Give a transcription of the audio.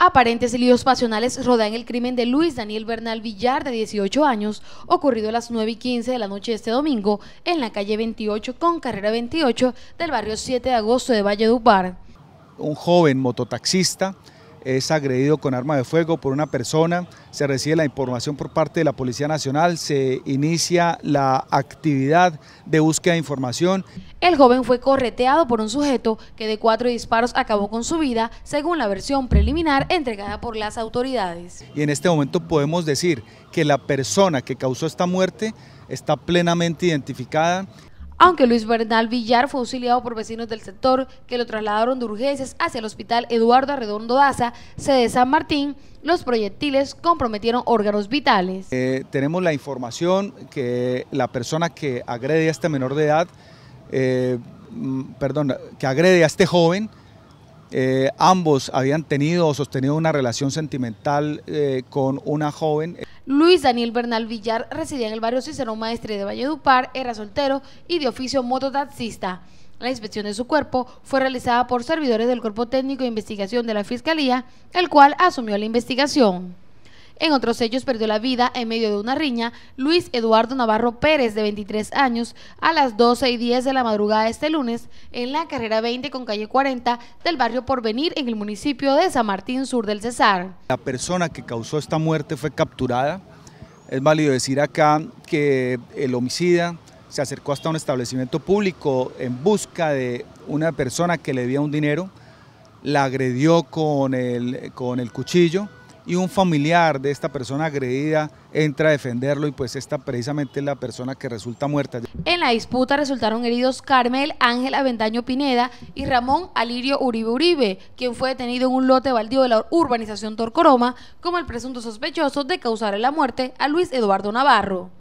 Aparentes líos pasionales rodean el crimen de Luis Daniel Bernal Villar, de 18 años, ocurrido a las 9 y 15 de la noche de este domingo en la calle 28 con carrera 28 del barrio 7 de agosto de Valledupar. Un joven mototaxista es agredido con arma de fuego por una persona, se recibe la información por parte de la Policía Nacional, se inicia la actividad de búsqueda de información. El joven fue correteado por un sujeto que de cuatro disparos acabó con su vida, según la versión preliminar entregada por las autoridades. Y en este momento podemos decir que la persona que causó esta muerte está plenamente identificada aunque Luis Bernal Villar fue auxiliado por vecinos del sector que lo trasladaron de urgencias hacia el hospital Eduardo Arredondo Daza, sede San Martín, los proyectiles comprometieron órganos vitales. Eh, tenemos la información que la persona que agrede a este menor de edad, eh, mm, perdón, que agrede a este joven, eh, ambos habían tenido o sostenido una relación sentimental con una joven. Luis Daniel Bernal Villar residía en el barrio Cicero Maestre de Valledupar, era soltero y de oficio mototaxista. La inspección de su cuerpo fue realizada por servidores del Cuerpo Técnico de Investigación de la Fiscalía, el cual asumió la investigación. En otros hechos, perdió la vida en medio de una riña Luis Eduardo Navarro Pérez, de 23 años, a las 12 y 10 de la madrugada este lunes en la carrera 20 con calle 40 del barrio Porvenir en el municipio de San Martín Sur del Cesar. La persona que causó esta muerte fue capturada. Es válido decir acá que el homicida se acercó hasta un establecimiento público en busca de una persona que le debía un dinero, la agredió con el, con el cuchillo, y un familiar de esta persona agredida entra a defenderlo y pues esta precisamente es la persona que resulta muerta. En la disputa resultaron heridos Carmel Ángel Aventaño Pineda y Ramón Alirio Uribe Uribe, quien fue detenido en un lote baldío de la urbanización Torcoroma como el presunto sospechoso de causar la muerte a Luis Eduardo Navarro.